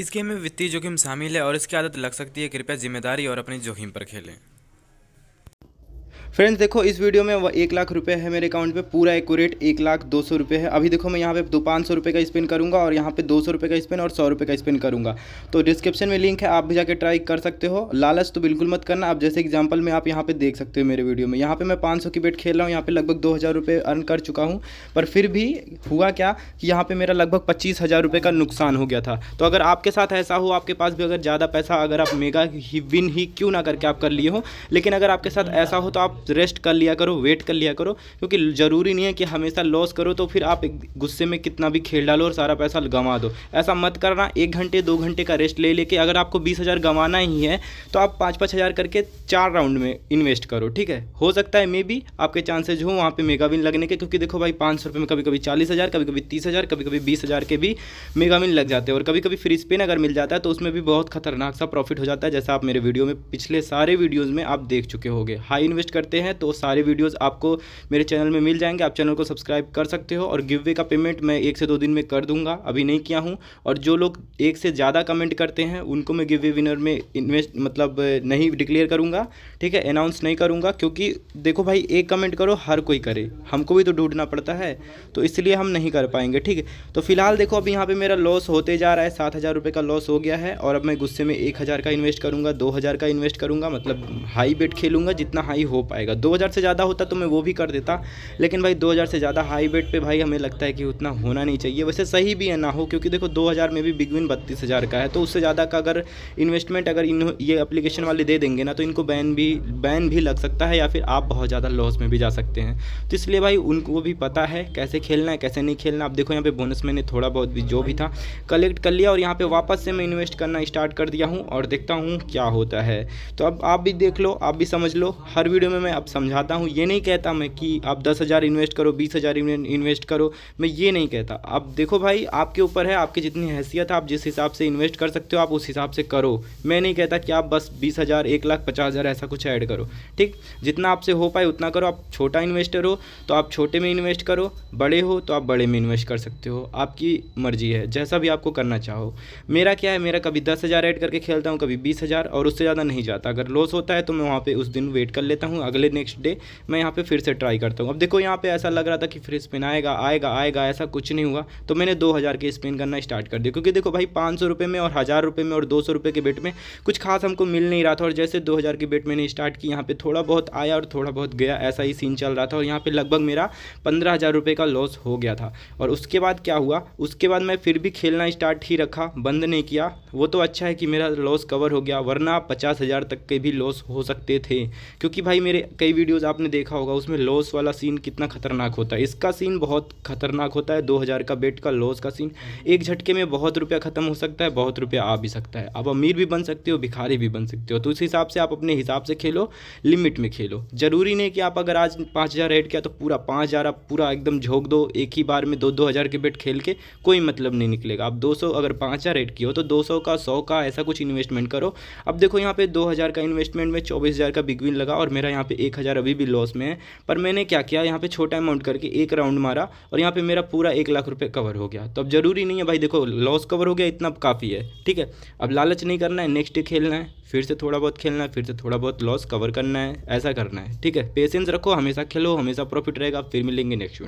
इस गेम में वित्तीय जोखिम शामिल है और इसकी आदत लग सकती है कृपया जिम्मेदारी और अपनी जोखिम पर खेलें फ्रेंड्स देखो इस वीडियो में वो एक लाख रुपये है मेरे अकाउंट पे पूरा एकट एक लाख दो सौ रुपये है अभी देखो मैं यहाँ पे दो पाँच सौ रुपये का स्पिन करूँगा और यहाँ पे दो सौ रुपये का स्पिन और सौ रुपये का स्पिन करूँगा तो डिस्क्रिप्शन में लिंक है आप भी जाकर ट्राई कर सकते हो लालच तो बिल्कुल मत करना आप जैसे एग्जाम्पल में आप यहाँ पे देख सकते हो मेरे वीडियो में यहाँ पर मैं पाँच की बेट खेल रहा हूँ यहाँ पर लगभग दो हज़ार अर्न कर चुका हूँ पर फिर भी हुआ क्या कि यहाँ पर मेरा लगभग पच्चीस हज़ार का नुकसान हो गया था तो अगर आपके साथ ऐसा हो आपके पास भी अगर ज़्यादा पैसा अगर आप मेगा ही विन ही क्यों ना करके आप कर लिए हो लेकिन अगर आपके साथ ऐसा हो तो आप रेस्ट कर लिया करो वेट कर लिया करो क्योंकि ज़रूरी नहीं है कि हमेशा लॉस करो तो फिर आप गुस्से में कितना भी खेल डालो और सारा पैसा गंवा दो ऐसा मत करना एक घंटे दो घंटे का रेस्ट ले लेके अगर आपको बीस हज़ार गंवाना ही है तो आप पाँच पाँच हज़ार करके चार राउंड में इन्वेस्ट करो ठीक है हो सकता है मे बी आपके चांसेज हो वहाँ पर मेगाविन लगने के क्योंकि देखो भाई पाँच सौ रुपये में कभी कभी चालीस हज़ार कभी कभी तीस हज़ार कभी कभी बीस हज़ार के भी मेगाविन लग जाते हैं और कभी कभी फ्री स्पिन अगर मिल जाता है तो उसमें भी बहुत खतरनाक सा प्रॉफिट हो जाता है जैसा आप मेरे वीडियो में पिछले सारे वीडियोज़ में आप देख चुके होंगे हाई इन्वेस्ट करते करते हैं तो सारे वीडियोज़ आपको मेरे चैनल में मिल जाएंगे आप चैनल को सब्सक्राइब कर सकते हो और गिव वे का पेमेंट मैं एक से दो दिन में कर दूंगा अभी नहीं किया हूँ और जो लोग एक से ज़्यादा कमेंट करते हैं उनको मैं गिव वे विनर में इन्वेस्ट मतलब नहीं डिक्लेयर करूँगा ठीक है अनाउंस नहीं करूँगा क्योंकि देखो भाई एक कमेंट करो हर कोई करे हमको भी तो ढूंढना पड़ता है तो इसलिए हम नहीं कर पाएंगे ठीक है तो फिलहाल देखो अभी यहाँ पर मेरा लॉस होते जा रहा है सात हज़ार का लॉस हो गया है और अब मैं गुस्से में एक हज़ार का इन्वेस्ट करूँगा दो हज़ार का इन्वेस्ट करूँगा मतलब हाई बेट खेलूँगा जितना हाई हो पाएगा जाएगा 2000 से ज़्यादा होता तो मैं वो भी कर देता लेकिन भाई 2000 से ज़्यादा हाई बेट पे भाई हमें लगता है कि उतना होना नहीं चाहिए वैसे सही भी है ना हो क्योंकि देखो 2000 में भी बिग विन बत्तीस हज़ार का है तो उससे ज़्यादा का अगर इन्वेस्टमेंट अगर इन ये अप्लीकेशन वाले दे देंगे ना तो इनको बैन भी बैन भी लग सकता है या फिर आप बहुत ज़्यादा लॉस में भी जा सकते हैं तो इसलिए भाई उनको भी पता है कैसे खेलना है कैसे नहीं खेलना आप देखो यहाँ पे बोनस मैंने थोड़ा बहुत भी जो भी था कलेक्ट कर लिया और यहाँ पे वापस से मैं इन्वेस्ट करना स्टार्ट कर दिया हूँ और देखता हूँ क्या होता है तो अब आप भी देख लो आप भी समझ लो हर वीडियो में मैं आप समझाता हूँ ये नहीं कहता मैं कि आप दस हज़ार इन्वेस्ट करो बीस हज़ार इन्वेस्ट करो मैं ये नहीं कहता आप देखो भाई आपके ऊपर है आपकी जितनी हैसियत है आप जिस हिसाब से इन्वेस्ट कर सकते हो आप उस हिसाब से करो मैं नहीं कहता कि आप बस बीस हज़ार एक लाख पचास हज़ार ऐसा कुछ ऐड करो ठीक जितना आपसे हो पाए उतना करो आप छोटा इन्वेस्टर हो तो आप छोटे में इन्वेस्ट करो बड़े हो तो आप बड़े में इन्वेस्ट कर सकते हो आपकी मर्जी है जैसा भी आपको करना चाहो मेरा क्या है मेरा कभी दस हज़ार ऐड करके खेलता हूँ कभी बीस हज़ार और उससे ज़्यादा नहीं जाता अगर लॉस होता है तो मैं वहाँ पर उस दिन वेट कर लेता हूँ अगर अगले नेक्स्ट डे मैं यहाँ पे फिर से ट्राई करता हूँ अब देखो यहाँ पे ऐसा लग रहा था कि फिर स्पिन आएगा आएगा आएगा ऐसा कुछ नहीं हुआ तो मैंने दो हज़ार की स्पिन करना स्टार्ट कर दिया क्योंकि देखो भाई पाँच सौ रुपये में और हज़ार रुपये में और दो सौ रुपये के बेट में कुछ खास हमको मिल नहीं रहा था और जैसे दो हज़ार की बेट मैंने स्टार्ट की यहाँ पर थोड़ा बहुत आया और थोड़ा बहुत गया ऐसा ही सीन चल रहा था और यहाँ पर लगभग मेरा पंद्रह हज़ार रुपये का लॉस हो गया था और उसके बाद क्या हुआ उसके बाद मैं फिर भी खेलना स्टार्ट ही रखा बंद नहीं किया वो तो अच्छा है कि मेरा लॉस कवर हो गया वरना पचास हज़ार तक के भी लॉस हो सकते थे क्योंकि भाई मेरे कई वीडियोस आपने देखा होगा उसमें लॉस वाला सीन कितना खतरनाक होता है इसका सीन बहुत खतरनाक होता है 2000 का बेट का लॉस का सीन एक झटके में बहुत रुपया ख़त्म हो सकता है बहुत रुपया आ भी सकता है आप अमीर भी बन सकते हो भिखारी भी बन सकते हो तो उस हिसाब से आप अपने हिसाब से खेलो लिमिट में खेलो ज़रूरी नहीं कि आप अगर आज पाँच हज़ार ऐड किया तो पूरा पाँच हज़ार आप पूरा एकदम झोंक दो एक ही बार में दो दो हज़ार के बेट खेल के कोई मतलब नहीं निकलेगा आप दो सौ अगर पाँच हज़ार ऐड किए हो तो दो सौ का सौ का ऐसा कुछ इन्वेस्टमेंट करो अब देखो यहाँ पे दो हज़ार का इन्वेस्टमेंट में चौबीस हज़ार का बिगविन लगा और मेरा यहाँ पे एक हज़ार अभी भी लॉस में है पर मैंने क्या किया यहाँ पे छोटा अमाउंट करके एक राउंड मारा और यहाँ पे मेरा पूरा एक लाख रुपये कवर हो गया तो अब ज़रूरी नहीं है भाई देखो लॉस कवर हो गया इतना काफ़ी है ठीक है अब लालच नहीं करना है नेक्स्ट डे खेलना है फिर से थोड़ा बहुत खेलना है फिर से थोड़ा बहुत लॉस कवर करना है ऐसा करना है ठीक है पेशेंस रखो हमेशा खेलो हमेशा प्रॉफिट रहेगा फिर मिलेंगे नेक्स्ट